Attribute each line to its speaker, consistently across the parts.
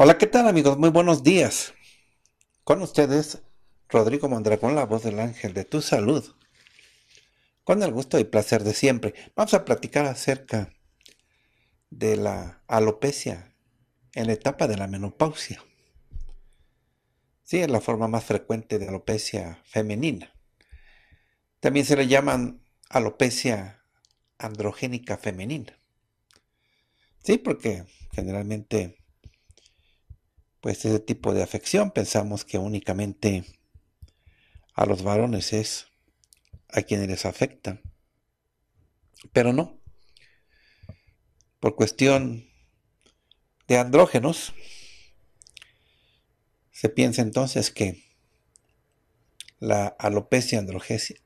Speaker 1: Hola, ¿qué tal amigos? Muy buenos días. Con ustedes, Rodrigo Mondragón, la voz del ángel de tu salud. Con el gusto y placer de siempre, vamos a platicar acerca de la alopecia en la etapa de la menopausia. Sí, es la forma más frecuente de alopecia femenina. También se le llaman alopecia androgénica femenina. Sí, porque generalmente pues ese tipo de afección pensamos que únicamente a los varones es a quienes les afecta. Pero no. Por cuestión de andrógenos, se piensa entonces que la alopecia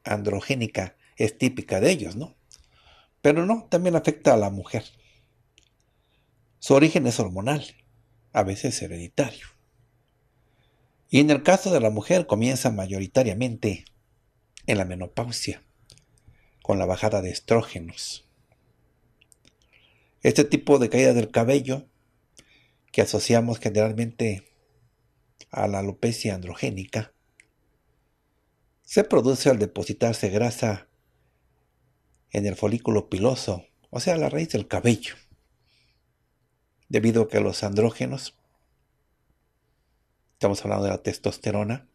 Speaker 1: androgénica es típica de ellos, ¿no? Pero no, también afecta a la mujer. Su origen es hormonal a veces hereditario. Y en el caso de la mujer comienza mayoritariamente en la menopausia, con la bajada de estrógenos. Este tipo de caída del cabello, que asociamos generalmente a la alopecia androgénica, se produce al depositarse grasa en el folículo piloso, o sea, la raíz del cabello debido a que los andrógenos, estamos hablando de la testosterona,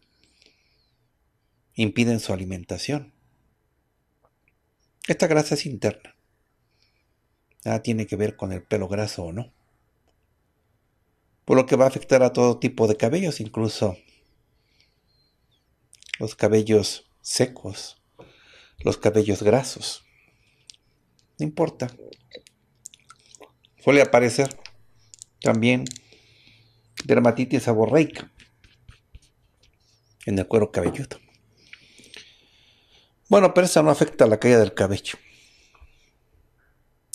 Speaker 1: impiden su alimentación. Esta grasa es interna. Nada tiene que ver con el pelo graso o no. Por lo que va a afectar a todo tipo de cabellos, incluso los cabellos secos, los cabellos grasos. No importa. Suele aparecer. También dermatitis aborreica en el cuero cabelludo. Bueno, pero esa no afecta a la caída del cabello.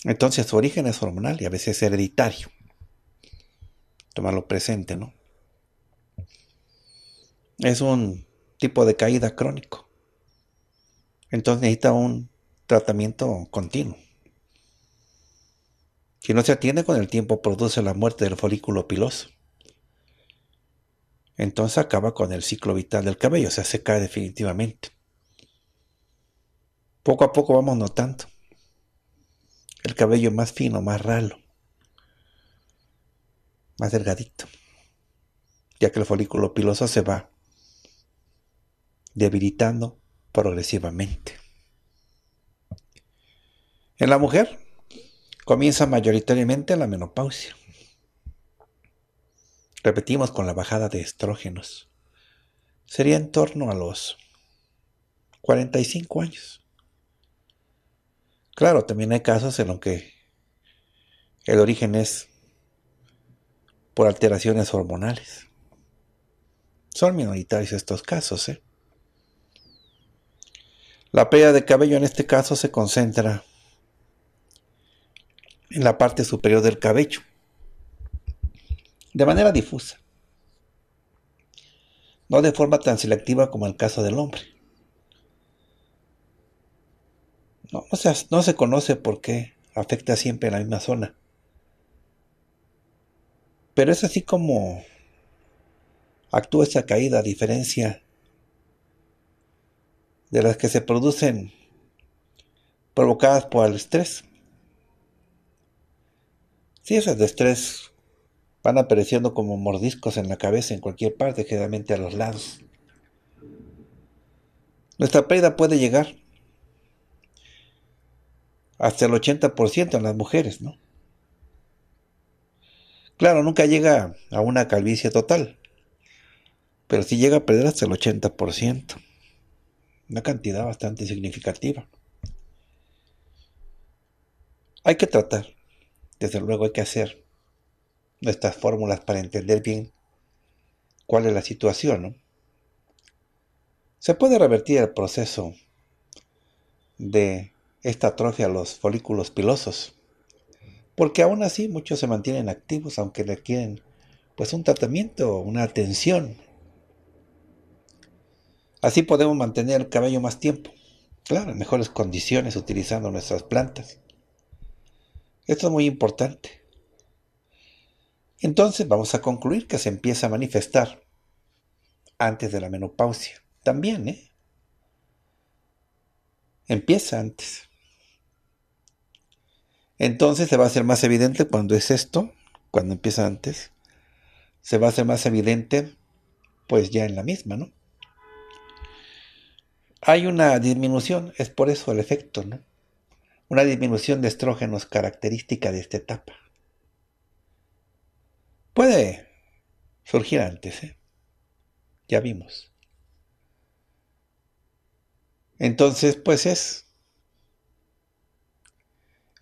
Speaker 1: Entonces su origen es hormonal y a veces hereditario. Tomarlo presente, ¿no? Es un tipo de caída crónico. Entonces necesita un tratamiento continuo. Si no se atiende con el tiempo, produce la muerte del folículo piloso. Entonces acaba con el ciclo vital del cabello, o sea, se cae definitivamente. Poco a poco vamos notando el cabello más fino, más ralo, más delgadito, ya que el folículo piloso se va debilitando progresivamente. En la mujer, comienza mayoritariamente la menopausia. Repetimos con la bajada de estrógenos. Sería en torno a los 45 años. Claro, también hay casos en los que el origen es por alteraciones hormonales. Son minoritarios estos casos. ¿eh? La pérdida de cabello en este caso se concentra en la parte superior del cabello, de manera difusa, no de forma tan selectiva como el caso del hombre. No, o sea, no se conoce por qué afecta siempre en la misma zona. Pero es así como actúa esa caída, a diferencia de las que se producen provocadas por el estrés. Si esas de estrés van apareciendo como mordiscos en la cabeza en cualquier parte, generalmente a los lados. Nuestra pérdida puede llegar hasta el 80% en las mujeres, ¿no? Claro, nunca llega a una calvicie total, pero sí llega a perder hasta el 80%, una cantidad bastante significativa. Hay que tratar desde luego hay que hacer nuestras fórmulas para entender bien cuál es la situación. Se puede revertir el proceso de esta atrofia a los folículos pilosos, porque aún así muchos se mantienen activos aunque requieren pues un tratamiento, una atención. Así podemos mantener el cabello más tiempo, claro, en mejores condiciones utilizando nuestras plantas. Esto es muy importante. Entonces vamos a concluir que se empieza a manifestar antes de la menopausia. También, ¿eh? Empieza antes. Entonces se va a hacer más evidente cuando es esto, cuando empieza antes. Se va a hacer más evidente pues ya en la misma, ¿no? Hay una disminución, es por eso el efecto, ¿no? una disminución de estrógenos característica de esta etapa. Puede surgir antes, ¿eh? ya vimos. Entonces, pues es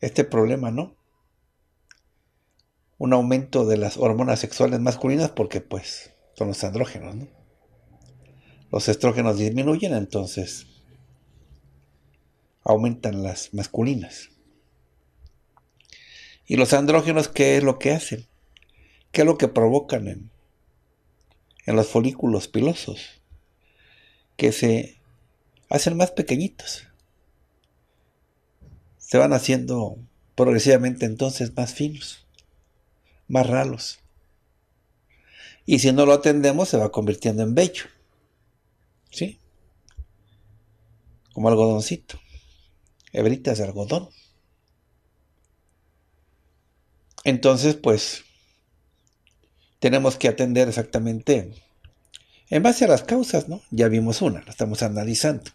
Speaker 1: este problema, ¿no? Un aumento de las hormonas sexuales masculinas porque pues son los andrógenos, ¿no? Los estrógenos disminuyen, entonces aumentan las masculinas. ¿Y los andrógenos qué es lo que hacen? ¿Qué es lo que provocan en, los folículos pilosos? Que se hacen más pequeñitos. Se van haciendo progresivamente entonces más finos, más ralos. Y si no lo atendemos se va convirtiendo en bello. ¿Sí? Como algodoncito hebritas de algodón. Entonces, pues, tenemos que atender exactamente en base a las causas, ¿no? Ya vimos una, la estamos analizando,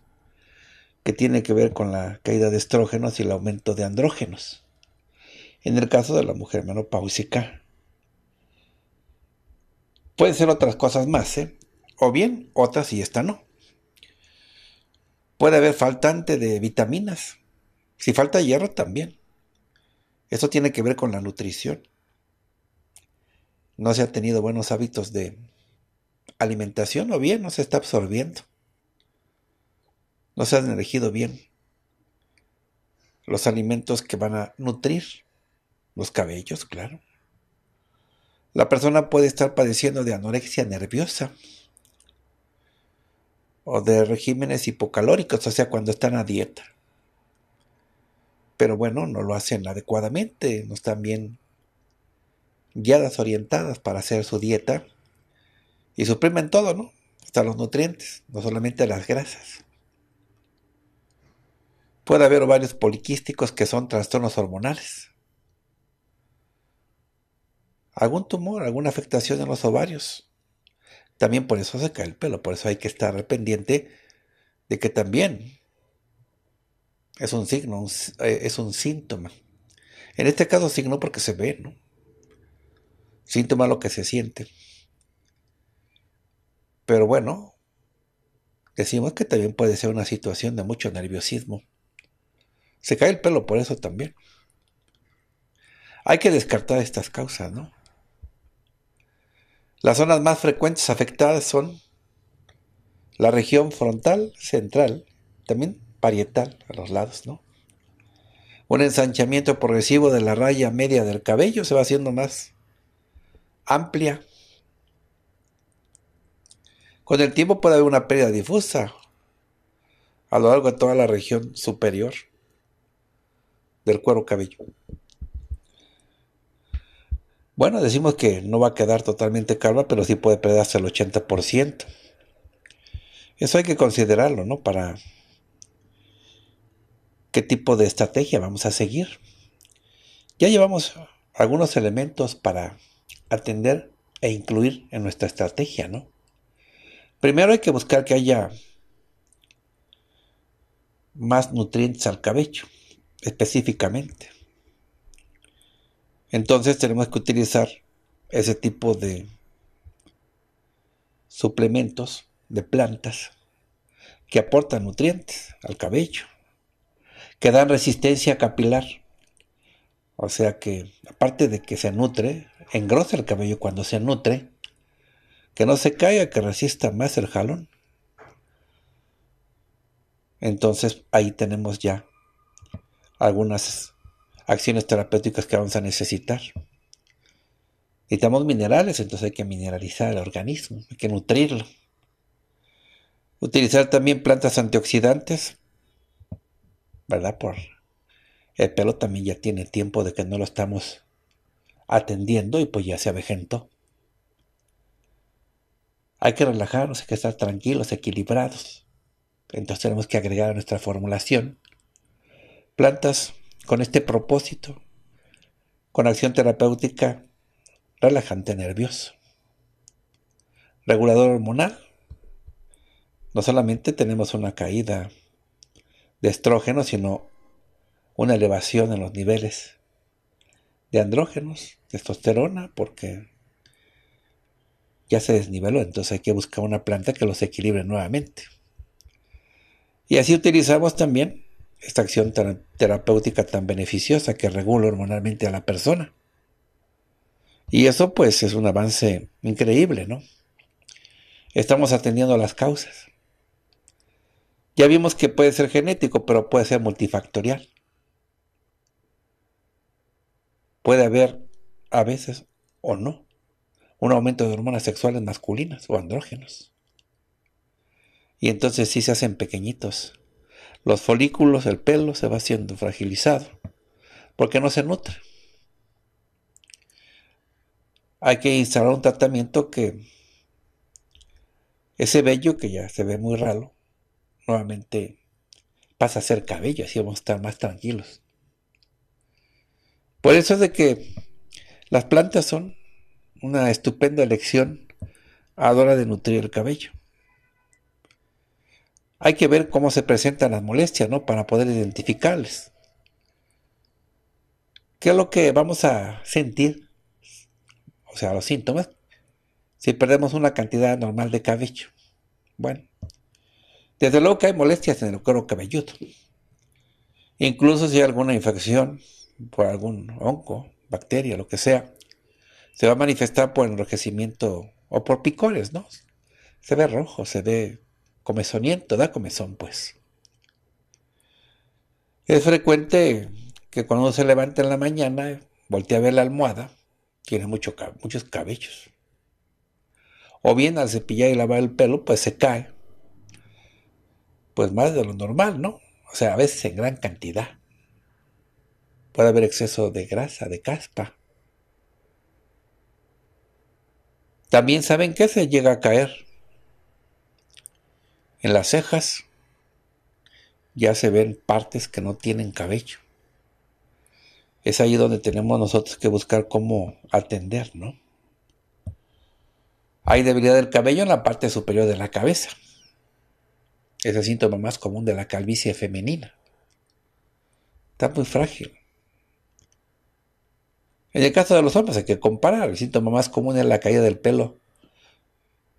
Speaker 1: que tiene que ver con la caída de estrógenos y el aumento de andrógenos. En el caso de la mujer menopáusica, pueden ser otras cosas más, ¿eh? O bien otras y esta no. Puede haber faltante de vitaminas, si falta hierro también. Eso tiene que ver con la nutrición. No se ha tenido buenos hábitos de alimentación o bien no se está absorbiendo. No se han elegido bien los alimentos que van a nutrir los cabellos, claro. La persona puede estar padeciendo de anorexia nerviosa o de regímenes hipocalóricos, o sea, cuando están a dieta. Pero bueno, no lo hacen adecuadamente, no están bien guiadas, orientadas para hacer su dieta y suprimen todo, ¿no? Hasta los nutrientes, no solamente las grasas. Puede haber ovarios poliquísticos que son trastornos hormonales. Algún tumor, alguna afectación en los ovarios. También por eso se cae el pelo, por eso hay que estar pendiente de que también es un signo, eh, es un síntoma. En este caso, signo porque se ve, ¿no? Síntoma lo que se siente. Pero bueno, decimos que también puede ser una situación de mucho nerviosismo. Se cae el pelo por eso también. Hay que descartar estas causas, ¿no? Las zonas más frecuentes afectadas son la región frontal, central, también parietal a los lados, ¿no? Un ensanchamiento progresivo de la raya media del cabello se va haciendo más amplia. Con el tiempo puede haber una pérdida difusa a lo largo de toda la región superior del cuero cabelludo. Bueno, decimos que no va a quedar totalmente calva, pero sí puede perder hasta el 80%. Eso hay que considerarlo, ¿no? Para qué tipo de estrategia vamos a seguir. Ya llevamos algunos elementos para atender e incluir en nuestra estrategia, ¿no? Primero hay que buscar que haya más nutrientes al cabello, específicamente. Entonces tenemos que utilizar ese tipo de suplementos de plantas que aportan nutrientes al cabello que dan resistencia capilar. O sea que, aparte de que se nutre, engrosa el cabello cuando se nutre, que no se caiga, que resista más el jalón. Entonces ahí tenemos ya algunas acciones terapéuticas que vamos a necesitar. Necesitamos minerales, entonces hay que mineralizar el organismo, hay que nutrirlo. Utilizar también plantas antioxidantes ¿verdad? Por el pelo también ya tiene tiempo de que no lo estamos atendiendo y pues ya se avejentó. Hay que relajarnos, hay que estar tranquilos, equilibrados. Entonces tenemos que agregar a nuestra formulación plantas con este propósito, con acción terapéutica relajante nervioso, regulador hormonal. No solamente tenemos una caída de estrógenos, sino una elevación en los niveles de andrógenos, testosterona, porque ya se desniveló, entonces hay que buscar una planta que los equilibre nuevamente. Y así utilizamos también esta acción terapéutica tan beneficiosa que regula hormonalmente a la persona. Y eso pues es un avance increíble, ¿no? Estamos atendiendo las causas. Ya vimos que puede ser genético, pero puede ser multifactorial. Puede haber a veces o no un aumento de hormonas sexuales masculinas o andrógenos. Y entonces sí se hacen pequeñitos. Los folículos, el pelo se va siendo fragilizado porque no se nutre. Hay que instalar un tratamiento que ese vello que ya se ve muy raro nuevamente pasa a ser cabello, así vamos a estar más tranquilos. Por eso es de que las plantas son una estupenda elección a la hora de nutrir el cabello. Hay que ver cómo se presentan las molestias, ¿no? Para poder identificarles. ¿Qué es lo que vamos a sentir? O sea, los síntomas. Si perdemos una cantidad normal de cabello. Bueno, desde luego que hay molestias en el cuero cabelludo. Incluso si hay alguna infección por algún hongo, bacteria, lo que sea, se va a manifestar por enrojecimiento o por picores, ¿no? Se ve rojo, se ve comezoniento, da comezón, pues. Es frecuente que cuando uno se levanta en la mañana, voltea a ver la almohada, tiene mucho, muchos cabellos. O bien al cepillar y lavar el pelo, pues se cae pues más de lo normal, ¿no? O sea, a veces en gran cantidad. Puede haber exceso de grasa, de caspa. También saben que se llega a caer en las cejas. Ya se ven partes que no tienen cabello. Es ahí donde tenemos nosotros que buscar cómo atender, ¿no? Hay debilidad del cabello en la parte superior de la cabeza. Es el síntoma más común de la calvicie femenina. Está muy frágil. En el caso de los hombres hay que comparar. El síntoma más común es la caída del pelo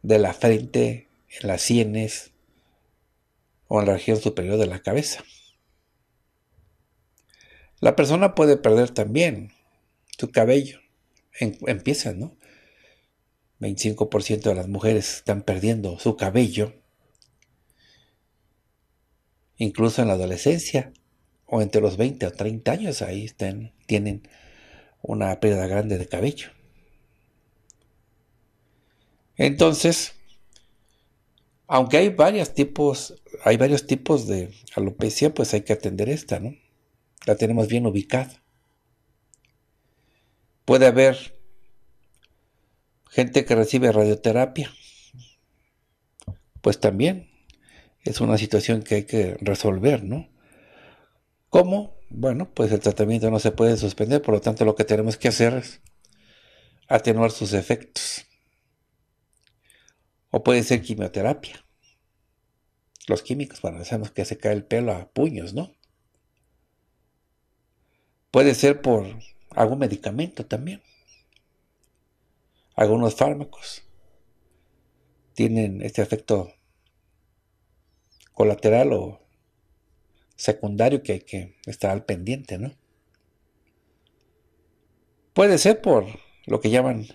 Speaker 1: de la frente, en las sienes o en la región superior de la cabeza. La persona puede perder también su cabello. empieza, ¿no? 25% de las mujeres están perdiendo su cabello incluso en la adolescencia o entre los 20 o 30 años, ahí tienen una pérdida grande de cabello. Entonces, aunque hay varios tipos, hay varios tipos de alopecia, pues hay que atender esta, ¿no? La tenemos bien ubicada. Puede haber gente que recibe radioterapia, pues también es una situación que hay que resolver, ¿no? ¿Cómo? Bueno, pues el tratamiento no se puede suspender, por lo tanto lo que tenemos que hacer es atenuar sus efectos. O puede ser quimioterapia. Los químicos, bueno, sabemos que se cae el pelo a puños, ¿no? Puede ser por algún medicamento también. Algunos fármacos tienen este efecto colateral o secundario que hay que estar al pendiente, ¿no? Puede ser por lo que llaman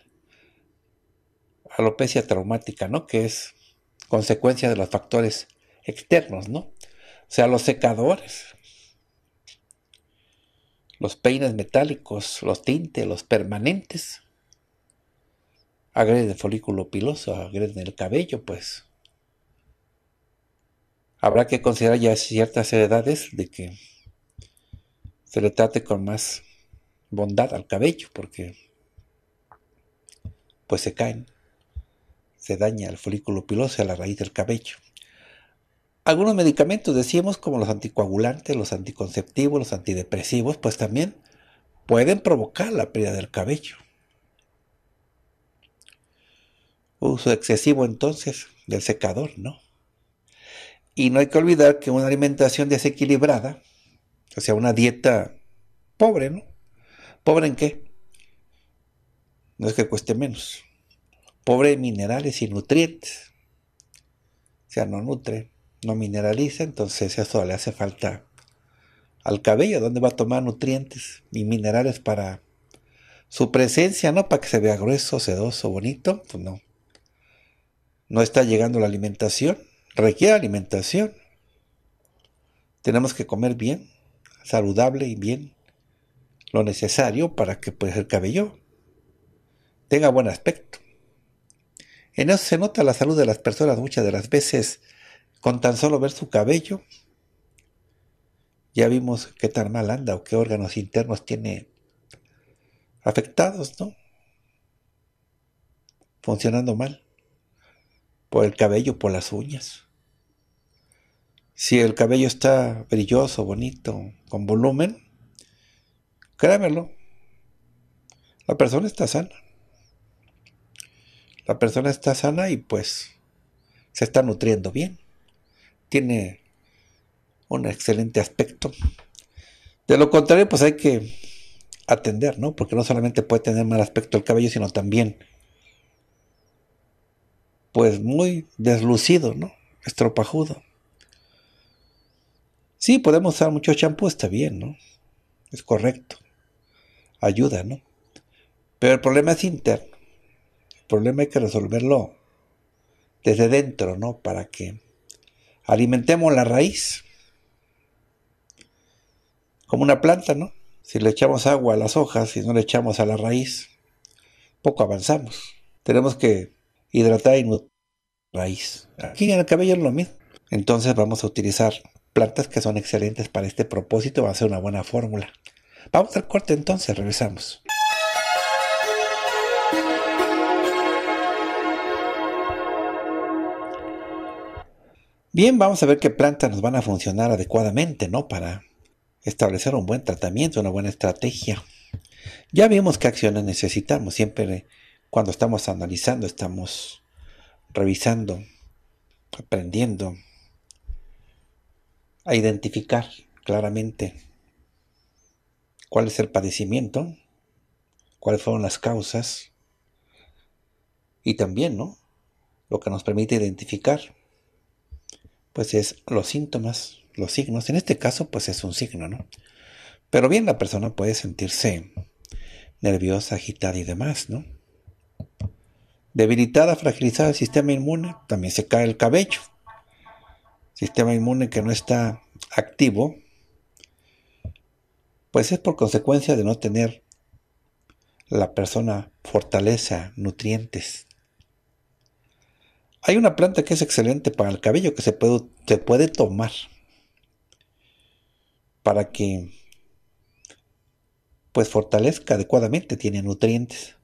Speaker 1: alopecia traumática, ¿no? Que es consecuencia de los factores externos, ¿no? O sea, los secadores, los peines metálicos, los tintes, los permanentes, agreden el folículo piloso, agreden el cabello, pues habrá que considerar ya ciertas edades de que se le trate con más bondad al cabello, porque pues se caen, se daña el folículo piloso a la raíz del cabello. Algunos medicamentos, decíamos, como los anticoagulantes, los anticonceptivos, los antidepresivos, pues también pueden provocar la pérdida del cabello. Uso excesivo entonces del secador, ¿no? Y no hay que olvidar que una alimentación desequilibrada, o sea, una dieta pobre, ¿no? ¿Pobre en qué? No es que cueste menos. Pobre en minerales y nutrientes. O sea, no nutre, no mineraliza, entonces eso le hace falta al cabello, donde va a tomar nutrientes y minerales para su presencia, ¿no? Para que se vea grueso, sedoso, bonito. Pues no. No está llegando la alimentación requiere alimentación. Tenemos que comer bien, saludable y bien, lo necesario para que el cabello tenga buen aspecto. En eso se nota la salud de las personas muchas de las veces con tan solo ver su cabello. Ya vimos qué tan mal anda o qué órganos internos tiene afectados, ¿no? Funcionando mal por el cabello, por las uñas. Si el cabello está brilloso, bonito, con volumen, créamelo, la persona está sana. La persona está sana y pues se está nutriendo bien. Tiene un excelente aspecto. De lo contrario, pues hay que atender, ¿no? Porque no solamente puede tener mal aspecto el cabello, sino también pues muy deslucido, ¿no? Estropajudo. Sí, podemos usar mucho champú, está bien, ¿no? Es correcto. Ayuda, ¿no? Pero el problema es interno. El problema hay que resolverlo desde dentro, ¿no? Para que alimentemos la raíz. Como una planta, ¿no? Si le echamos agua a las hojas y no le echamos a la raíz, poco avanzamos. Tenemos que hidratar y raíz. Aquí en el cabello es lo mismo. Entonces vamos a utilizar plantas que son excelentes para este propósito. Va a ser una buena fórmula. Vamos al corte entonces, regresamos. Bien, vamos a ver qué plantas nos van a funcionar adecuadamente, ¿no? Para establecer un buen tratamiento, una buena estrategia. Ya vimos qué acciones necesitamos. Siempre cuando estamos analizando, estamos revisando, aprendiendo a identificar claramente cuál es el padecimiento, cuáles fueron las causas y también, ¿no? Lo que nos permite identificar, pues es los síntomas, los signos. En este caso, pues es un signo, ¿no? Pero bien, la persona puede sentirse nerviosa, agitada y demás, ¿no? Debilitada, fragilizada el sistema inmune, también se cae el cabello. Sistema inmune que no está activo, pues es por consecuencia de no tener la persona fortaleza, nutrientes. Hay una planta que es excelente para el cabello que se puede, se puede tomar para que pues fortalezca adecuadamente, tiene nutrientes.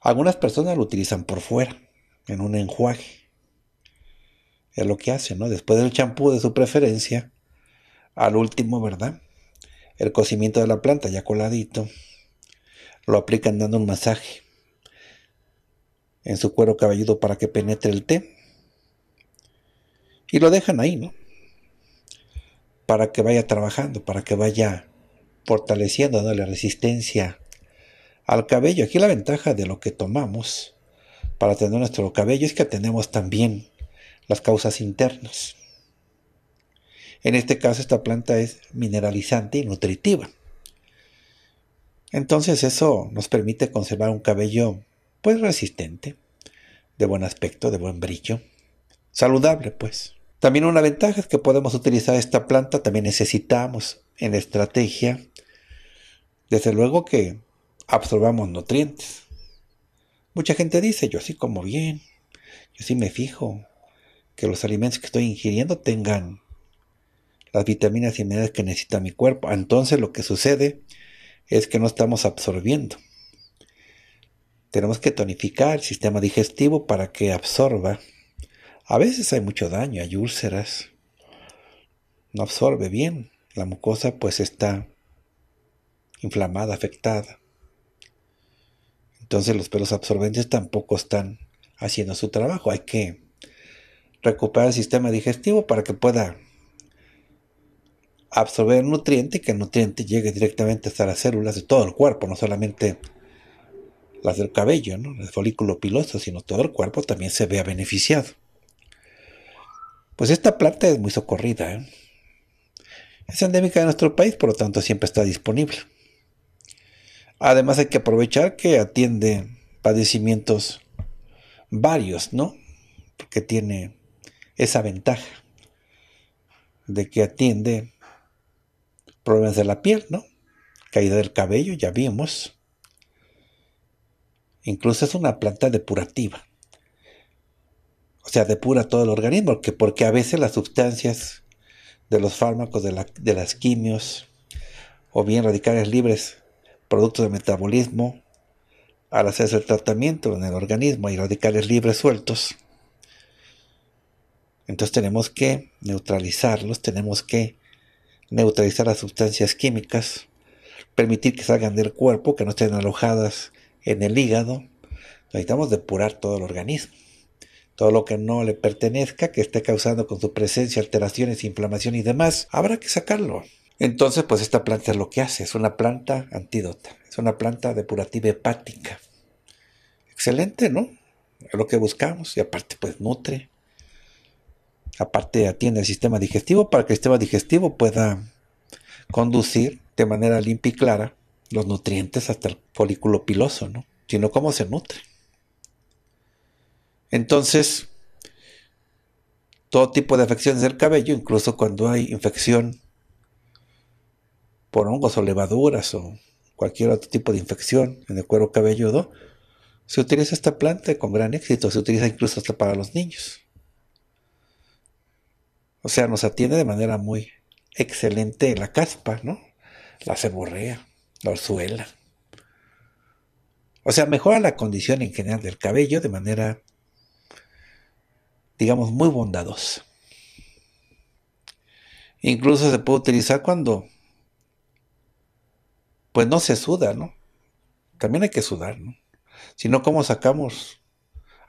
Speaker 1: Algunas personas lo utilizan por fuera, en un enjuague. Es lo que hacen, ¿no? Después del champú de su preferencia, al último, ¿verdad? El cocimiento de la planta ya coladito, lo aplican dando un masaje en su cuero cabelludo para que penetre el té. Y lo dejan ahí, ¿no? Para que vaya trabajando, para que vaya fortaleciendo, la resistencia al cabello. Aquí la ventaja de lo que tomamos para tener nuestro cabello es que atendemos también las causas internas. En este caso esta planta es mineralizante y nutritiva. Entonces eso nos permite conservar un cabello pues resistente, de buen aspecto, de buen brillo, saludable pues. También una ventaja es que podemos utilizar esta planta, también necesitamos en estrategia, desde luego que absorbamos nutrientes. Mucha gente dice, yo sí como bien, yo sí me fijo que los alimentos que estoy ingiriendo tengan las vitaminas y minerales que necesita mi cuerpo. Entonces lo que sucede es que no estamos absorbiendo. Tenemos que tonificar el sistema digestivo para que absorba. A veces hay mucho daño, hay úlceras. No absorbe bien. La mucosa pues está inflamada, afectada. Entonces los pelos absorbentes tampoco están haciendo su trabajo. Hay que recuperar el sistema digestivo para que pueda absorber nutriente y que el nutriente llegue directamente hasta las células de todo el cuerpo, no solamente las del cabello, el folículo piloso, sino todo el cuerpo también se vea beneficiado. Pues esta planta es muy socorrida. ¿eh? Es endémica de nuestro país, por lo tanto siempre está disponible. Además hay que aprovechar que atiende padecimientos varios, ¿no? Porque tiene esa ventaja de que atiende problemas de la piel, ¿no? Caída del cabello, ya vimos. Incluso es una planta depurativa. O sea, depura todo el organismo, porque, porque a veces las sustancias de los fármacos, de, de las quimios o bien radicales libres productos de metabolismo, al hacerse el tratamiento en el organismo hay radicales libres sueltos. Entonces tenemos que neutralizarlos, tenemos que neutralizar las sustancias químicas, permitir que salgan del cuerpo, que no estén alojadas en el hígado. Necesitamos depurar todo el organismo, todo lo que no le pertenezca, que esté causando con su presencia alteraciones, inflamación y demás, habrá que sacarlo. Entonces, pues esta planta es lo que hace, es una planta antídota, es una planta depurativa hepática. Excelente, ¿no? Es lo que buscamos y aparte pues nutre. Aparte atiende el sistema digestivo para que el sistema digestivo pueda conducir de manera limpia y clara los nutrientes hasta el folículo piloso, ¿no? Sino cómo se nutre. Entonces, todo tipo de afecciones del cabello, incluso cuando hay infección por hongos o levaduras o cualquier otro tipo de infección en el cuero cabelludo, se utiliza esta planta con gran éxito, se utiliza incluso hasta para los niños. O sea, nos atiende de manera muy excelente la caspa, ¿no? La ceborrea, la orzuela. O sea, mejora la condición en general del cabello de manera, digamos, muy bondadosa. Incluso se puede utilizar cuando pues no se suda, ¿no? También hay que sudar, ¿no? Si no, ¿cómo sacamos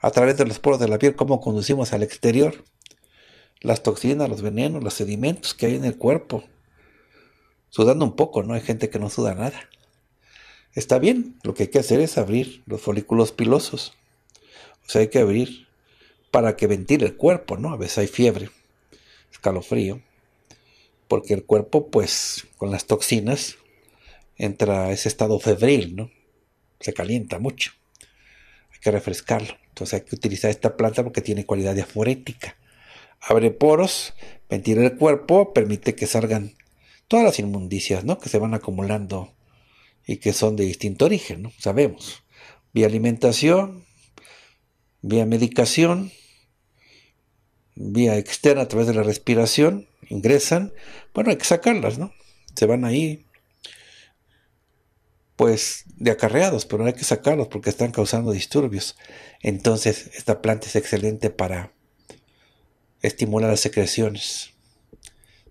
Speaker 1: a través de los poros de la piel, cómo conducimos al exterior las toxinas, los venenos, los sedimentos que hay en el cuerpo? Sudando un poco, ¿no? Hay gente que no suda nada. Está bien, lo que hay que hacer es abrir los folículos pilosos. O sea, hay que abrir para que ventile el cuerpo, ¿no? A veces hay fiebre, escalofrío, porque el cuerpo, pues, con las toxinas, entra ese estado febril, ¿no? Se calienta mucho. Hay que refrescarlo. Entonces hay que utilizar esta planta porque tiene cualidad diaforética. Abre poros, ventila el cuerpo, permite que salgan todas las inmundicias, ¿no? Que se van acumulando y que son de distinto origen, ¿no? Sabemos. Vía alimentación, vía medicación, vía externa a través de la respiración, ingresan, bueno, hay que sacarlas, ¿no? Se van ahí pues de acarreados, pero no hay que sacarlos porque están causando disturbios. Entonces, esta planta es excelente para estimular las secreciones,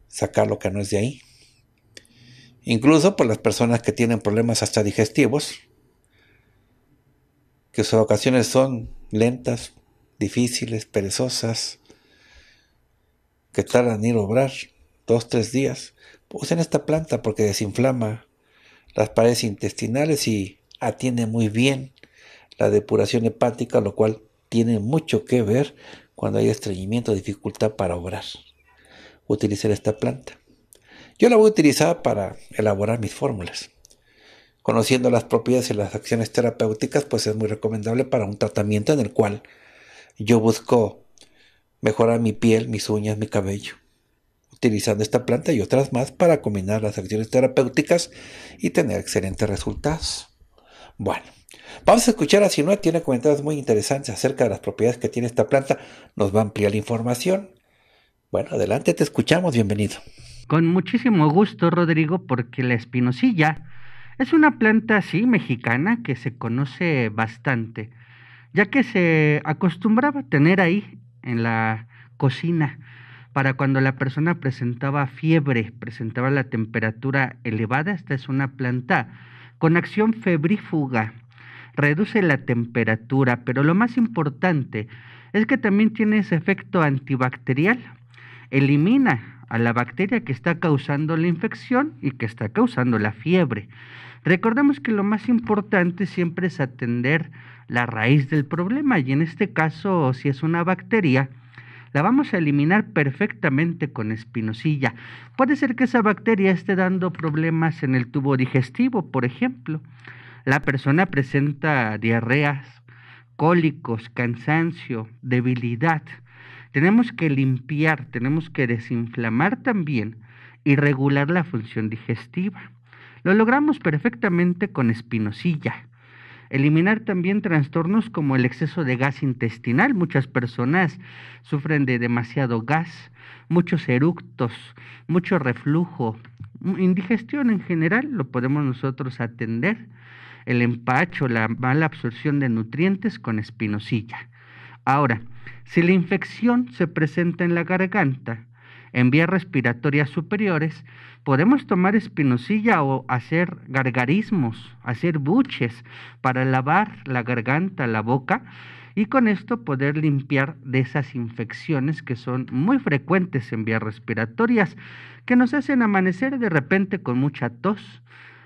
Speaker 1: sacar lo que no es de ahí. Incluso por pues, las personas que tienen problemas hasta digestivos, que sus ocasiones son lentas, difíciles, perezosas, que tardan en ir a obrar dos, tres días, usen pues, esta planta porque desinflama las paredes intestinales y atiende muy bien la depuración hepática, lo cual tiene mucho que ver cuando hay estreñimiento, dificultad para obrar. Utilizar esta planta. Yo la voy a utilizar para elaborar mis fórmulas. Conociendo las propiedades y las acciones terapéuticas, pues es muy recomendable para un tratamiento en el cual yo busco mejorar mi piel, mis uñas, mi cabello utilizando esta planta y otras más para combinar las acciones terapéuticas y tener excelentes resultados. Bueno, vamos a escuchar a Sinua, tiene comentarios muy interesantes acerca de las propiedades que tiene esta planta, nos va a ampliar la información. Bueno, adelante, te escuchamos, bienvenido.
Speaker 2: Con muchísimo gusto, Rodrigo, porque la espinosilla es una planta, así mexicana que se conoce bastante, ya que se acostumbraba a tener ahí en la cocina para cuando la persona presentaba fiebre, presentaba la temperatura elevada. Esta es una planta con acción febrífuga. Reduce la temperatura, pero lo más importante es que también tiene ese efecto antibacterial. Elimina a la bacteria que está causando la infección y que está causando la fiebre. Recordemos que lo más importante siempre es atender la raíz del problema y en este caso, si es una bacteria, la vamos a eliminar perfectamente con espinosilla. Puede ser que esa bacteria esté dando problemas en el tubo digestivo, por ejemplo. La persona presenta diarreas, cólicos, cansancio, debilidad. Tenemos que limpiar, tenemos que desinflamar también y regular la función digestiva. Lo logramos perfectamente con espinosilla. Eliminar también trastornos como el exceso de gas intestinal. Muchas personas sufren de demasiado gas, muchos eructos, mucho reflujo, indigestión en general, lo podemos nosotros atender. El empacho, la mala absorción de nutrientes con espinosilla. Ahora, si la infección se presenta en la garganta, en vías respiratorias superiores, podemos tomar espinosilla o hacer gargarismos, hacer buches para lavar la garganta, la boca y con esto poder limpiar de esas infecciones que son muy frecuentes en vías respiratorias, que nos hacen amanecer de repente con mucha tos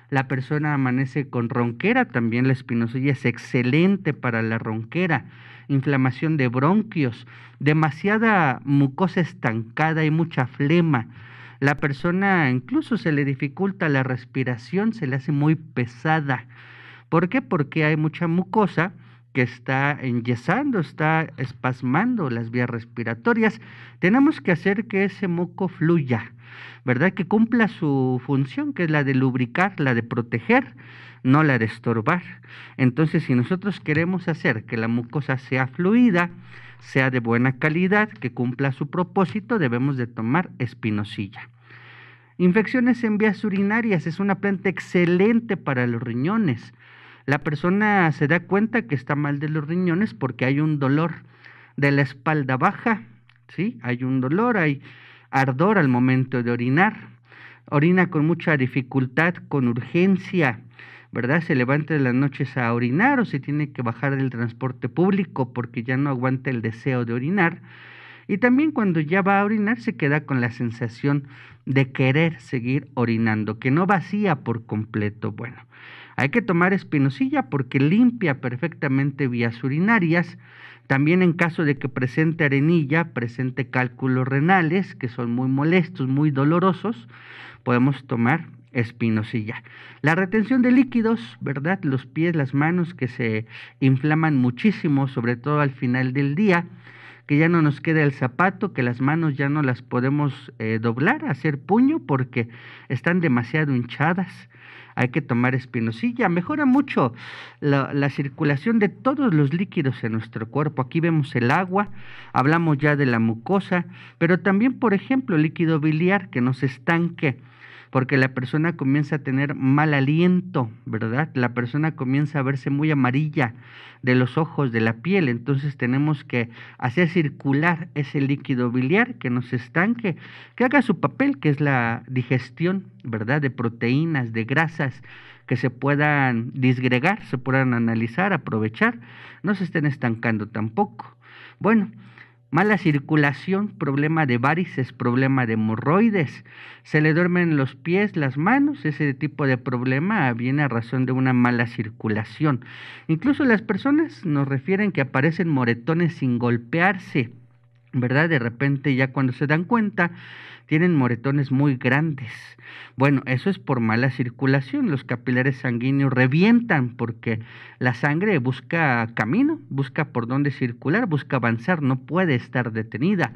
Speaker 2: la persona amanece con ronquera, también la espinosilla es excelente para la ronquera, inflamación de bronquios, demasiada mucosa estancada y mucha flema. La persona incluso se le dificulta la respiración, se le hace muy pesada. ¿Por qué? Porque hay mucha mucosa que está enyesando, está espasmando las vías respiratorias. Tenemos que hacer que ese moco fluya, ¿verdad? Que cumpla su función, que es la de lubricar, la de proteger, no la de estorbar. Entonces, si nosotros queremos hacer que la mucosa sea fluida, sea de buena calidad, que cumpla su propósito, debemos de tomar espinosilla. Infecciones en vías urinarias es una planta excelente para los riñones. La persona se da cuenta que está mal de los riñones porque hay un dolor de la espalda baja, ¿sí? Hay un dolor, hay ardor al momento de orinar, orina con mucha dificultad, con urgencia, ¿verdad? Se levanta de las noches a orinar o se tiene que bajar del transporte público porque ya no aguanta el deseo de orinar. Y también cuando ya va a orinar se queda con la sensación de querer seguir orinando, que no vacía por completo. Bueno, hay que tomar espinosilla porque limpia perfectamente vías urinarias también en caso de que presente arenilla, presente cálculos renales, que son muy molestos, muy dolorosos, podemos tomar espinosilla. La retención de líquidos, ¿verdad? Los pies, las manos que se inflaman muchísimo, sobre todo al final del día, que ya no nos queda el zapato, que las manos ya no las podemos eh, doblar, hacer puño, porque están demasiado hinchadas hay que tomar espinosilla. Mejora mucho la, circulación de todos los líquidos en nuestro cuerpo. Aquí vemos el agua, hablamos ya de la mucosa, pero también, por ejemplo, el líquido biliar que nos estanque porque la persona comienza a tener mal aliento, ¿verdad? La persona comienza a verse muy amarilla de los ojos, de la piel, entonces tenemos que hacer circular ese líquido biliar que nos estanque, que haga su papel, que es la digestión, ¿verdad? De proteínas, de grasas que se puedan disgregar, se puedan analizar, aprovechar, no se estén estancando tampoco. Bueno, Mala circulación, problema de varices, problema de hemorroides. Se le duermen los pies, las manos. Ese tipo de problema viene a razón de una mala circulación. Incluso las personas nos refieren que aparecen moretones sin golpearse ¿verdad? De repente ya cuando se dan cuenta tienen moretones muy grandes. Bueno, eso es por mala circulación. Los capilares sanguíneos revientan porque la sangre busca camino, busca por dónde circular, busca avanzar, no puede estar detenida.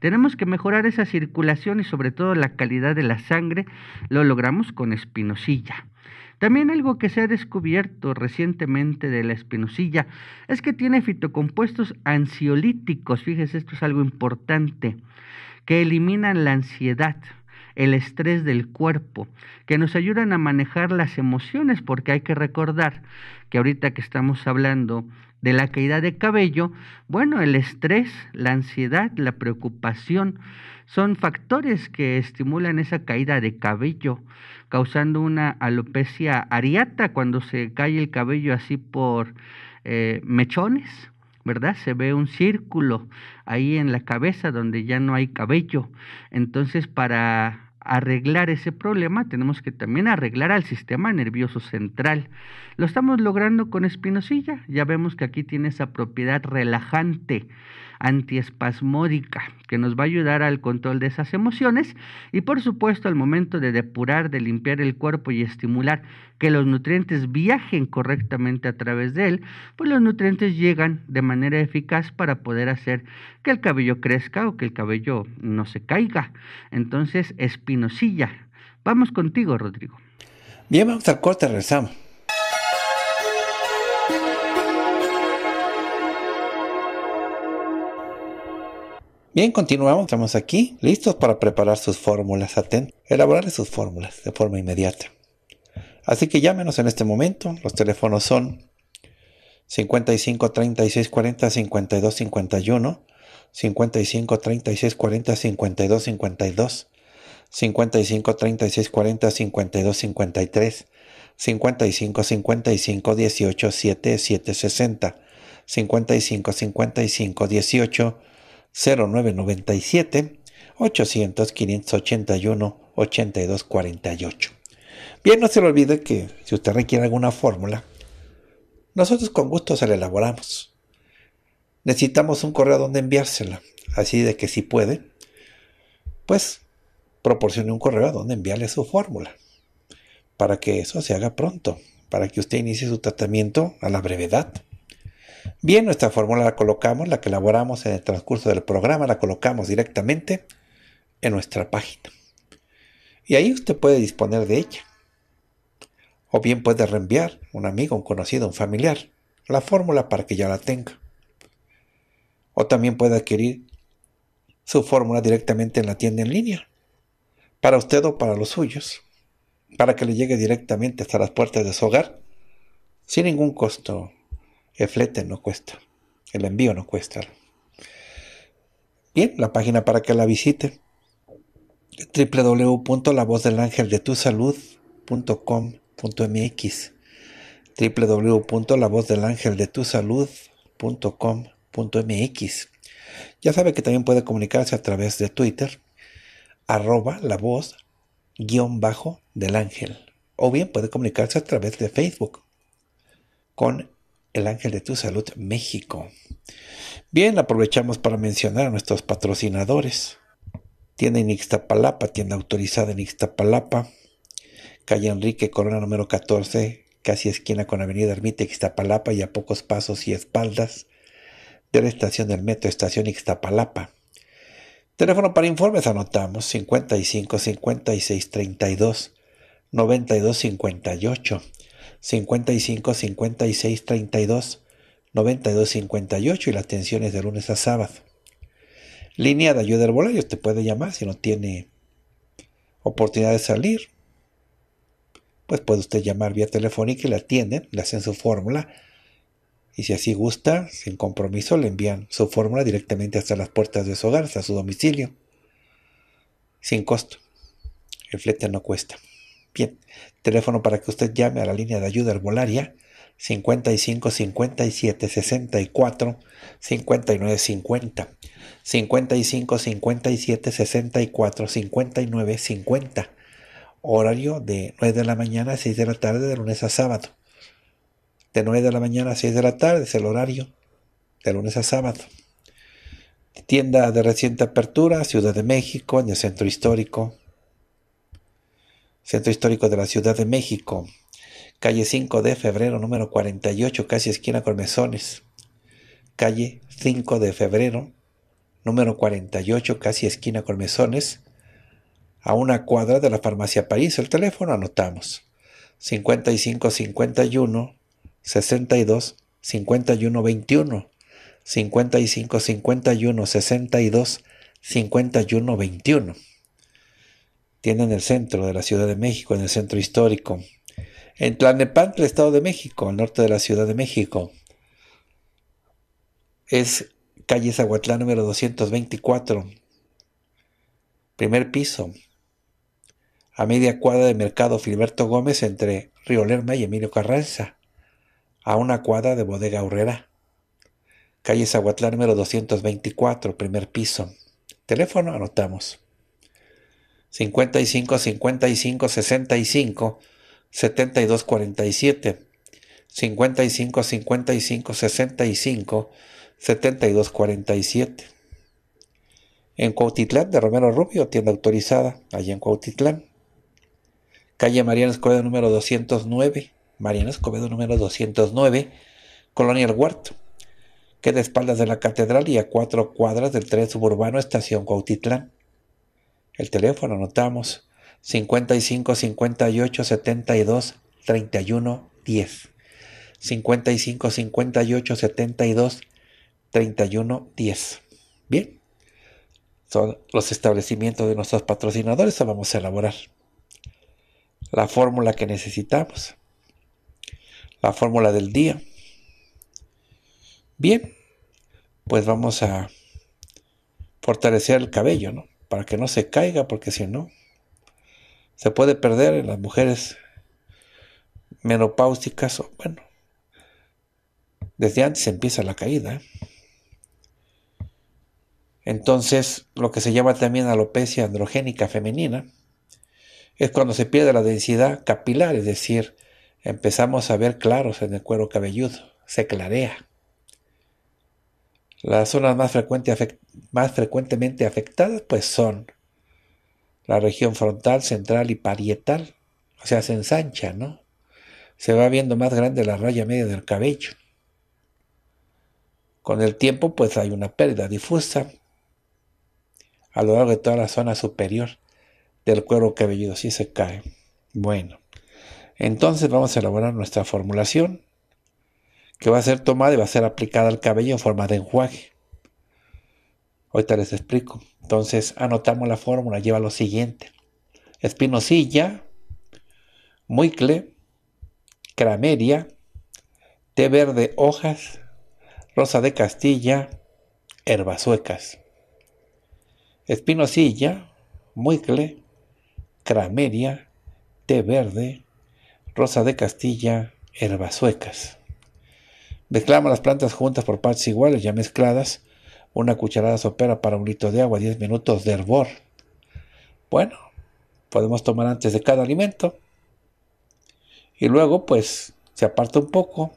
Speaker 2: Tenemos que mejorar esa circulación y sobre todo la calidad de la sangre. Lo logramos con espinosilla. También algo que se ha descubierto recientemente de la espinosilla es que tiene fitocompuestos ansiolíticos, fíjese, esto es algo importante, que eliminan la ansiedad el estrés del cuerpo, que nos ayudan a manejar las emociones, porque hay que recordar que ahorita que estamos hablando de la caída de cabello, bueno, el estrés, la ansiedad, la preocupación son factores que estimulan esa caída de cabello causando una alopecia ariata cuando se cae el cabello así por eh, mechones, ¿verdad? Se ve un círculo ahí en la cabeza donde ya no hay cabello. Entonces, para arreglar ese problema, tenemos que también arreglar al sistema nervioso central. Lo estamos logrando con espinosilla, ya vemos que aquí tiene esa propiedad relajante antiespasmódica que nos va a ayudar al control de esas emociones y por supuesto al momento de depurar, de limpiar el cuerpo y estimular que los nutrientes viajen correctamente a través de él, pues los nutrientes llegan de manera eficaz para poder hacer que el cabello crezca o que el cabello no se caiga. Entonces, espinosilla. Vamos contigo, Rodrigo. Bien, vamos al corte, rezamos.
Speaker 1: Bien, continuamos. Estamos aquí, listos para preparar sus fórmulas, atentos, elaborar sus fórmulas de forma inmediata. Así que llámenos en este momento. Los teléfonos son 55 36 40 52 51, 55 36 40 52 52, 55 36 40 52 53, 55 55 18 7 7 60, 55 55 18 0997 800 581 8248. Bien, no se le olvide que si usted requiere alguna fórmula, nosotros con gusto se la elaboramos. Necesitamos un correo donde enviársela, así de que si puede, pues proporcione un correo donde enviarle su fórmula, para que eso se haga pronto, para que usted inicie su tratamiento a la brevedad. Bien, nuestra fórmula la colocamos, la que elaboramos en el transcurso del programa, la colocamos directamente en nuestra página. Y ahí usted puede disponer de ella. O bien puede reenviar un amigo, un conocido, un familiar, la fórmula para que ya la tenga. O también puede adquirir su fórmula directamente en la tienda en línea, para usted o para los suyos, para que le llegue directamente hasta las puertas de su hogar, sin ningún costo el flete no cuesta. El envío no cuesta. Bien, la página para que la visite www.lavozdelangeldetusalud.com.mx www.lavozdelangeldetusalud.com.mx Ya sabe que también puede comunicarse a través de Twitter, arroba la voz guión bajo del ángel. O bien puede comunicarse a través de Facebook con el Ángel de tu Salud México. Bien, aprovechamos para mencionar a nuestros patrocinadores. Tienda en Ixtapalapa, tienda autorizada en Ixtapalapa, calle Enrique Corona número 14, casi esquina con Avenida Ermita Ixtapalapa y a pocos pasos y espaldas de la estación del metro, estación Ixtapalapa. Teléfono para informes anotamos 55 56 32 92 58. 55 56 32 92 58 y las tensiones de lunes a sábado. Línea de ayuda voladio, usted puede llamar si no tiene oportunidad de salir. Pues puede usted llamar vía telefónica y le atienden, le hacen su fórmula. Y si así gusta, sin compromiso, le envían su fórmula directamente hasta las puertas de su hogar, hasta su domicilio. Sin costo. El flete no cuesta. Bien, teléfono para que usted llame a la línea de ayuda herbolaria 55 57 64 59 50. 55 57 64 59 50. Horario de 9 de la mañana a 6 de la tarde de lunes a sábado. De 9 de la mañana a 6 de la tarde es el horario de lunes a sábado. Tienda de reciente apertura, Ciudad de México, en el centro histórico, Centro Histórico de la Ciudad de México, calle 5 de febrero, número 48, casi esquina con Calle 5 de febrero, número 48, casi esquina con a una cuadra de la farmacia París. El teléfono anotamos 51 62 51 21 55 51 62 51 tiene en el centro de la Ciudad de México, en el centro histórico. En Tlalnepantla, Estado de México, al norte de la Ciudad de México. Es calle Zaguatlán número 224, primer piso, a media cuadra de Mercado Filiberto Gómez entre Río Lerma y Emilio Carranza, a una cuadra de Bodega Urrera. Calle Zaguatlán número 224, primer piso. Teléfono anotamos 55 55 65 72 47 55 55 65 72 47 en Cuautitlán de Romero Rubio, tienda autorizada, allá en Cuautitlán. Calle Mariano Escobedo número 209, Mariano Escobedo número 209, Colonia El Huerto. Queda espaldas de la catedral y a cuatro cuadras del tren suburbano Estación Cuautitlán. El teléfono, anotamos 55 58 72 31 10. 55 58 72 31 10. Bien. Son los establecimientos de nuestros patrocinadores. vamos a elaborar la fórmula que necesitamos. La fórmula del día. Bien. Pues vamos a fortalecer el cabello, ¿no? para que no se caiga, porque si no, se puede perder en las mujeres menopáusticas. o bueno, desde antes empieza la caída. Entonces, lo que se llama también alopecia androgénica femenina es cuando se pierde la densidad capilar, es decir, empezamos a ver claros en el cuero cabelludo, se clarea. Las zonas más frecuentes más frecuentemente afectadas pues son la región frontal, central y parietal. O sea, se ensancha, ¿no? Se va viendo más grande la raya media del cabello. Con el tiempo pues hay una pérdida difusa a lo largo de toda la zona superior del cuero cabelludo, si se cae. Bueno, entonces vamos a elaborar nuestra formulación que va a ser tomada y va a ser aplicada al cabello en forma de enjuague. Ahorita les explico. Entonces anotamos la fórmula, lleva lo siguiente. Espinosilla, muicle, crameria, té verde hojas, rosa de castilla, herbas suecas. Espinosilla, muicle, crameria, té verde, rosa de castilla, herbas suecas. Mezclamos las plantas juntas por partes iguales, ya mezcladas, una cucharada sopera para un litro de agua, 10 minutos de hervor. Bueno, podemos tomar antes de cada alimento. Y luego, pues, se aparta un poco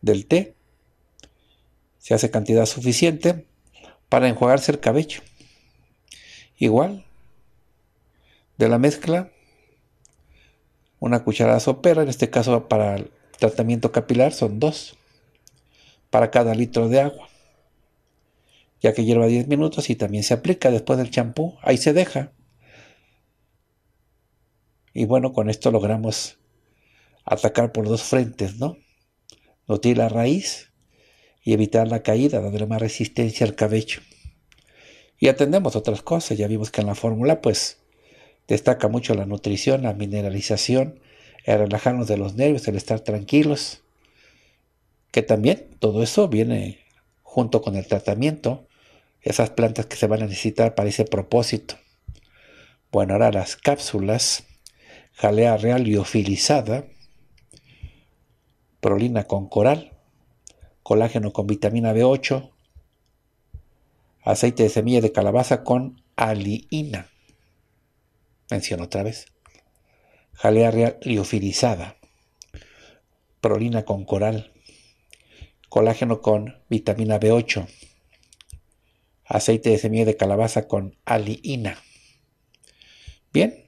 Speaker 1: del té. Se hace cantidad suficiente para enjuagarse el cabello. Igual, de la mezcla, una cucharada sopera, en este caso para el tratamiento capilar son dos, para cada litro de agua ya que lleva 10 minutos y también se aplica después del champú, ahí se deja. Y bueno, con esto logramos atacar por dos frentes, ¿no? Nutrir la raíz y evitar la caída, darle más resistencia al cabello. Y atendemos otras cosas, ya vimos que en la fórmula pues destaca mucho la nutrición, la mineralización, el relajarnos de los nervios, el estar tranquilos, que también todo eso viene junto con el tratamiento, esas plantas que se van a necesitar para ese propósito. Bueno, ahora las cápsulas, jalea real liofilizada, prolina con coral, colágeno con vitamina B8, aceite de semilla de calabaza con aliina. Menciono otra vez. Jalea real liofilizada, prolina con coral, colágeno con vitamina B8 aceite de semilla de calabaza con aliina. Bien,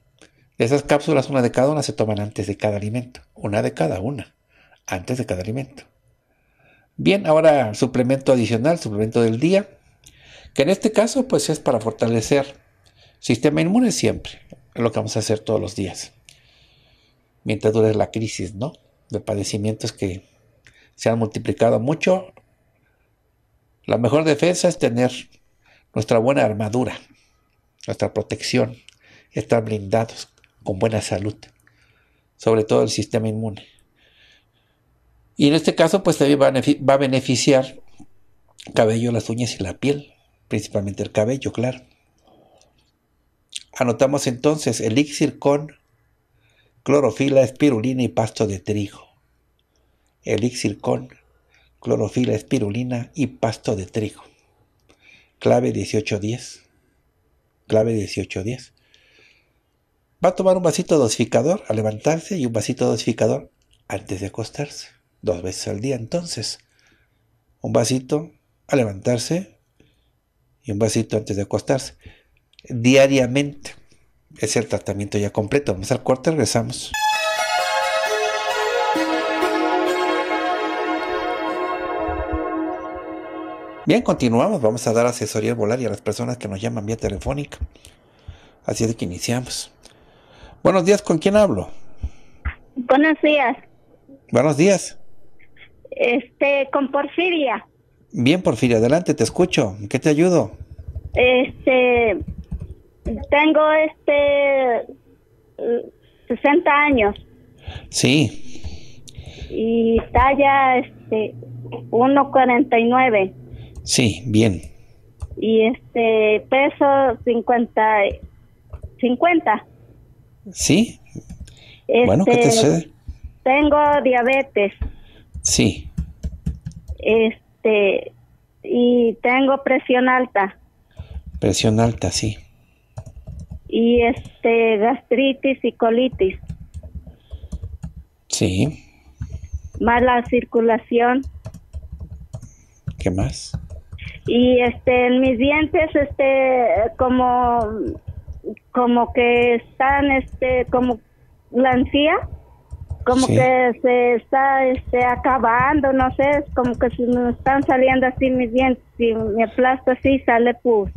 Speaker 1: de esas cápsulas una de cada una se toman antes de cada alimento, una de cada una, antes de cada alimento. Bien, ahora suplemento adicional, suplemento del día, que en este caso pues es para fortalecer sistema inmune siempre, lo que vamos a hacer todos los días, mientras dure la crisis, ¿no? De padecimientos que se han multiplicado mucho. La mejor defensa es tener nuestra buena armadura, nuestra protección, estar blindados con buena salud, sobre todo el sistema inmune. Y en este caso, pues también va a beneficiar cabello, las uñas y la piel, principalmente el cabello, claro. Anotamos entonces elixir con clorofila, espirulina y pasto de trigo. Elixir con clorofila, espirulina y pasto de trigo clave 1810. Clave 1810. Va a tomar un vasito dosificador a levantarse y un vasito dosificador antes de acostarse. Dos veces al día entonces. Un vasito a levantarse y un vasito antes de acostarse. Diariamente. Es el tratamiento ya completo. Vamos al corte, regresamos. Bien, continuamos. Vamos a dar asesoría volar y a las personas que nos llaman vía telefónica. Así es que iniciamos. Buenos días, ¿con quién hablo?
Speaker 3: Buenos días.
Speaker 1: Buenos días.
Speaker 3: Este, con Porfiria.
Speaker 1: Bien, Porfiria, adelante, te escucho. qué te ayudo?
Speaker 3: Este, tengo este 60 años.
Speaker 1: Sí.
Speaker 3: Y talla este 1.49.
Speaker 1: Sí, bien.
Speaker 3: Y este peso 50. 50.
Speaker 1: Sí. bueno, ¿qué te este, sucede?
Speaker 3: Tengo diabetes. Sí. Este y tengo presión alta.
Speaker 1: Presión alta, sí.
Speaker 3: Y este gastritis y colitis. Sí. Mala circulación. ¿Qué más? y este en mis dientes este como como que están este como la como que se está este, acabando, no sé, como que se me están saliendo así mis dientes, y me aplasto así sale pus.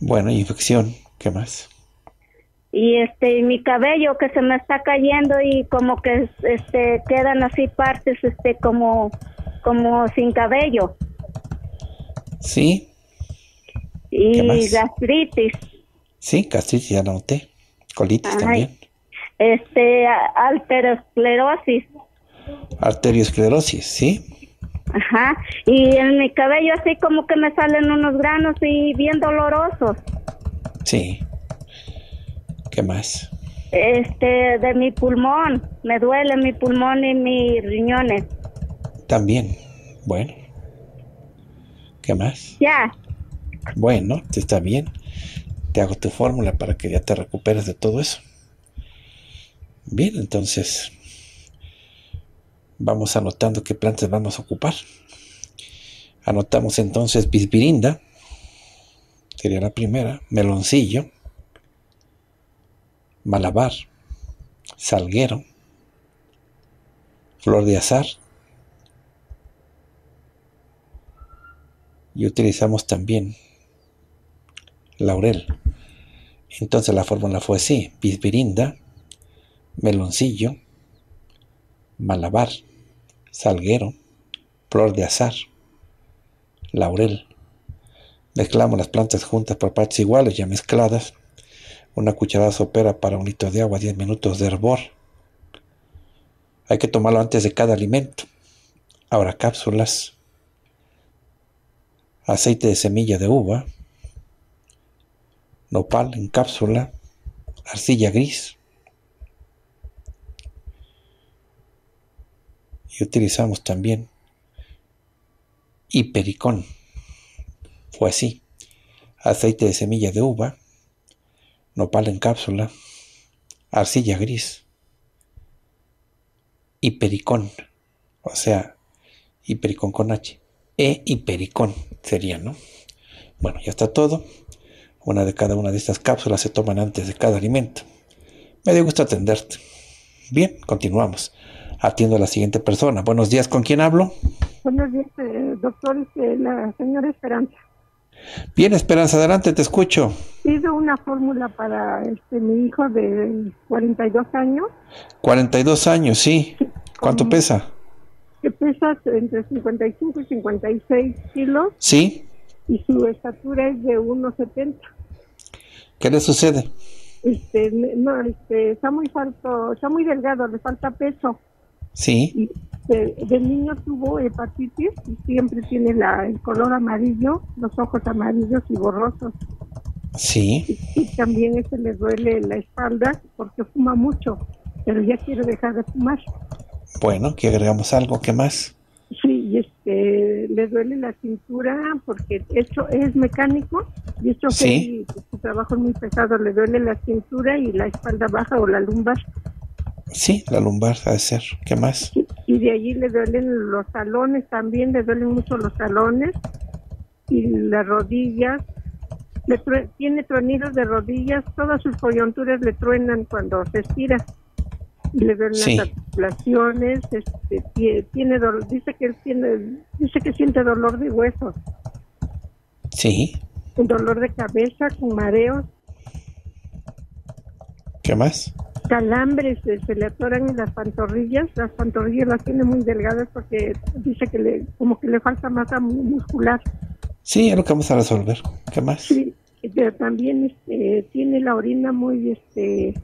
Speaker 1: Bueno, infección, ¿qué más?
Speaker 3: Y este mi cabello que se me está cayendo y como que este quedan así partes este como como sin cabello.
Speaker 2: Sí. Y
Speaker 3: gastritis.
Speaker 1: Sí, gastritis, ya noté. Colitis también.
Speaker 3: Este, arteriosclerosis.
Speaker 1: Arteriosclerosis, sí.
Speaker 3: Ajá. Y en mi cabello así como que me salen unos granos y bien dolorosos.
Speaker 1: Sí. ¿Qué más?
Speaker 3: Este, de mi pulmón. Me duele mi pulmón y mis riñones.
Speaker 1: También. Bueno. ¿Qué más? Ya. Bueno, está bien. Te hago tu fórmula para que ya te recuperes de todo eso. Bien, entonces vamos anotando qué plantas vamos a ocupar. Anotamos entonces bisbirinda, sería la primera, meloncillo, malabar, salguero, flor de azar, y utilizamos también laurel. Entonces la fórmula fue así, bisbirinda, meloncillo, malabar, salguero, flor de azar, laurel. Mezclamos las plantas juntas por partes iguales, ya mezcladas. Una cucharada sopera para un litro de agua, 10 minutos de hervor. Hay que tomarlo antes de cada alimento. Ahora cápsulas aceite de semilla de uva, nopal en cápsula, arcilla gris. Y utilizamos también hipericón. o así. Aceite de semilla de uva, nopal en cápsula, arcilla gris hipericón. O sea, hipericón con H e hipericón sería, ¿no? Bueno, ya está todo. Una de cada una de estas cápsulas se toman antes de cada alimento. Me dio gusto atenderte. Bien, continuamos. Atiendo a la siguiente persona. Buenos días, ¿con quién hablo?
Speaker 4: Buenos días, eh, doctor, este, la señora Esperanza.
Speaker 1: Bien, Esperanza, adelante, te escucho.
Speaker 4: Pido una fórmula para este, mi hijo de 42 años.
Speaker 1: 42 años, sí. ¿Cuánto pesa?
Speaker 4: que pesa entre 55 y 56 kilos. Sí. Y su estatura es de 1,70.
Speaker 1: ¿Qué le sucede?
Speaker 4: Este, no, este, está muy falto, está muy delgado, le falta peso. Sí. Y de, niño tuvo hepatitis y siempre tiene la, el color amarillo, los ojos amarillos y borrosos.
Speaker 1: Sí.
Speaker 4: Y, y también se le duele la espalda porque fuma mucho, pero ya quiere dejar de fumar.
Speaker 1: Bueno, ¿qué agregamos algo, ¿qué más?
Speaker 4: Sí, este, le duele la cintura porque esto es mecánico y esto ¿Sí? que su trabajo es muy pesado, le duele la cintura y la espalda baja o la lumbar.
Speaker 1: Sí, la lumbar ha de ser, ¿qué más?
Speaker 4: y de allí le duelen los talones también, le duelen mucho los talones y las rodillas, tiene tronidos de rodillas, todas sus coyunturas le truenan cuando se estira le ven las articulaciones, este, tiene, dice que tiene, dice que siente dolor de huesos. Sí. Un dolor de cabeza con mareos. ¿Qué más? Calambres, eh, se, le atoran en las pantorrillas, las pantorrillas las tiene muy delgadas porque dice que le, como que le falta masa muscular.
Speaker 1: Sí, es lo que vamos a resolver. ¿Qué más? Sí,
Speaker 4: pero también este, tiene la orina muy este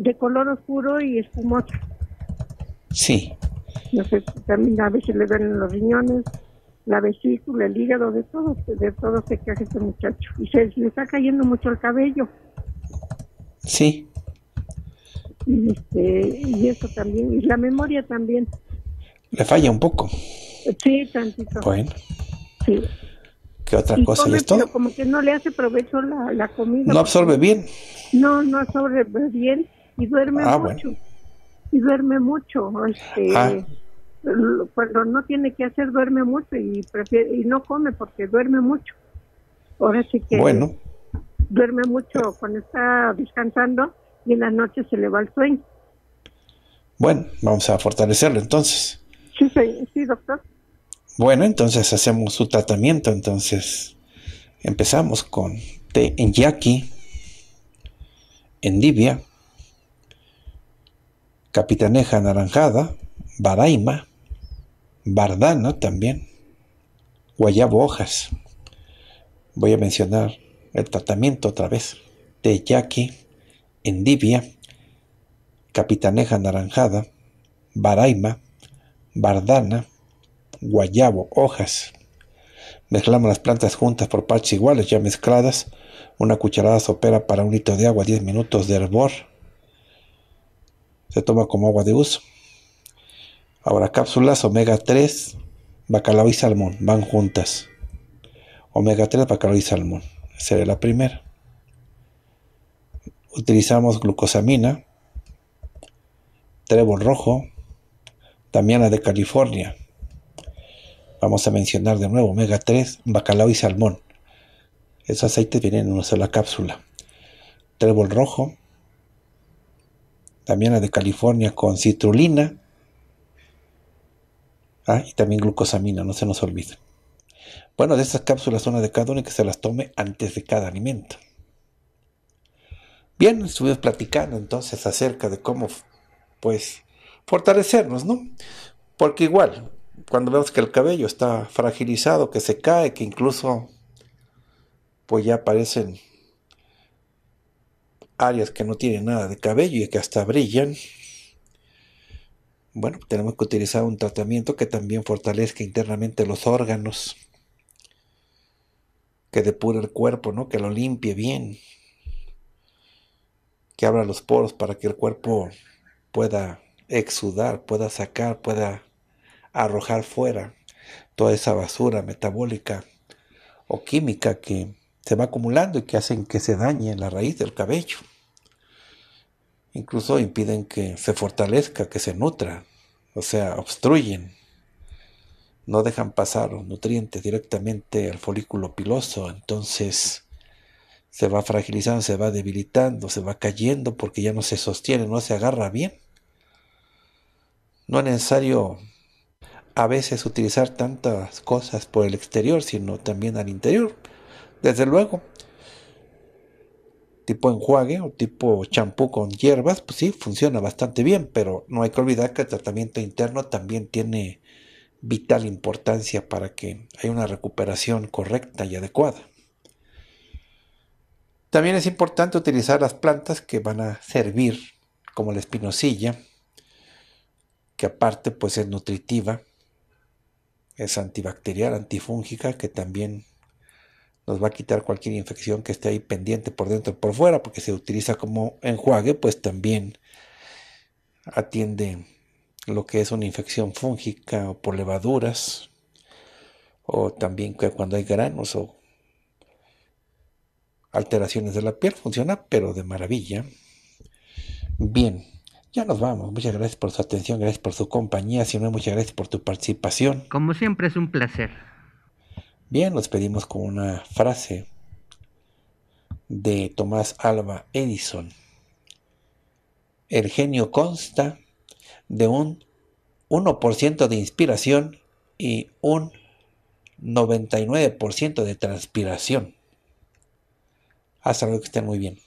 Speaker 4: de color oscuro y espumoso Sí. también a veces le ven los riñones, la vesícula, el hígado, de todo, de todo se queja este muchacho. Y se le está cayendo mucho el cabello. Sí. Y, este, y eso también, y la memoria también.
Speaker 1: Le falla un poco.
Speaker 4: Sí, tantito. Bueno. Sí. ¿Qué otra cosa? como que no le hace provecho la, la comida. No absorbe bien. No, no absorbe bien y duerme ah, mucho. Y duerme mucho. Este, ah. Cuando no tiene que hacer, duerme mucho y, prefiere, y no come porque duerme mucho. Ahora sí que bueno. duerme mucho cuando está descansando y en la noche se le va el sueño.
Speaker 1: Bueno, vamos a fortalecerlo entonces.
Speaker 4: Sí, doctor.
Speaker 1: Bueno, entonces hacemos su tratamiento. Entonces empezamos con té en en divia. Capitaneja Anaranjada, Baraima. Bardana también, Guayabo Hojas. Voy a mencionar el tratamiento otra vez de Yaqui, Endivia, Capitaneja Anaranjada, Baraima, Bardana, Guayabo, Hojas. Mezclamos las plantas juntas por parches iguales, ya mezcladas. Una cucharada sopera para un litro de agua, 10 minutos de hervor se toma como agua de uso. Ahora, cápsulas omega 3, bacalao y salmón, van juntas. Omega 3, bacalao y salmón, es la primera. Utilizamos glucosamina, trébol rojo, la de California. Vamos a mencionar de nuevo omega 3, bacalao y salmón. Esos aceites vienen en una sola cápsula. Trébol rojo, también la de California con citrulina ah, y también glucosamina, no se nos olvide. Bueno, de estas cápsulas una de cada una que se las tome antes de cada alimento. Bien, estuvimos platicando entonces acerca de cómo, pues, fortalecernos, ¿no? Porque igual, cuando vemos que el cabello está fragilizado, que se cae, que incluso, pues ya aparecen áreas que no tienen nada de cabello y que hasta brillan, bueno, tenemos que utilizar un tratamiento que también fortalezca internamente los órganos, que depure el cuerpo, ¿no? Que lo limpie bien, que abra los poros para que el cuerpo pueda exudar, pueda sacar, pueda arrojar fuera toda esa basura metabólica o química que se va acumulando y que hacen que se dañe la raíz del cabello. Incluso impiden que se fortalezca, que se nutra, o sea, obstruyen. No dejan pasar los nutrientes directamente al folículo piloso, entonces se va fragilizando, se va debilitando, se va cayendo porque ya no se sostiene, no se agarra bien. No es necesario a veces utilizar tantas cosas por el exterior, sino también al interior desde luego. Tipo enjuague o tipo champú con hierbas, pues sí, funciona bastante bien, pero no hay que olvidar que el tratamiento interno también tiene vital importancia para que haya una recuperación correcta y adecuada. También es importante utilizar las plantas que van a servir, como la espinosilla, que aparte pues es nutritiva, es antibacterial, antifúngica, que también nos va a quitar cualquier infección que esté ahí pendiente por dentro o por fuera, porque se utiliza como enjuague, pues también atiende lo que es una infección fúngica o por levaduras, o también cuando hay granos o alteraciones de la piel, funciona, pero de maravilla. Bien, ya nos vamos. Muchas gracias por su atención, gracias por su compañía, si no, muchas gracias por tu participación.
Speaker 2: Como siempre es un placer.
Speaker 1: Bien, nos pedimos con una frase de Tomás Alba Edison. El genio consta de un 1% de inspiración y un 99% de transpiración. Hasta luego, que esté muy bien.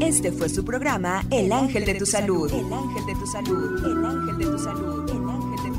Speaker 2: Este fue su programa El Ángel de tu Salud. El Ángel de tu Salud. El Ángel de tu Salud. El ángel de tu salud.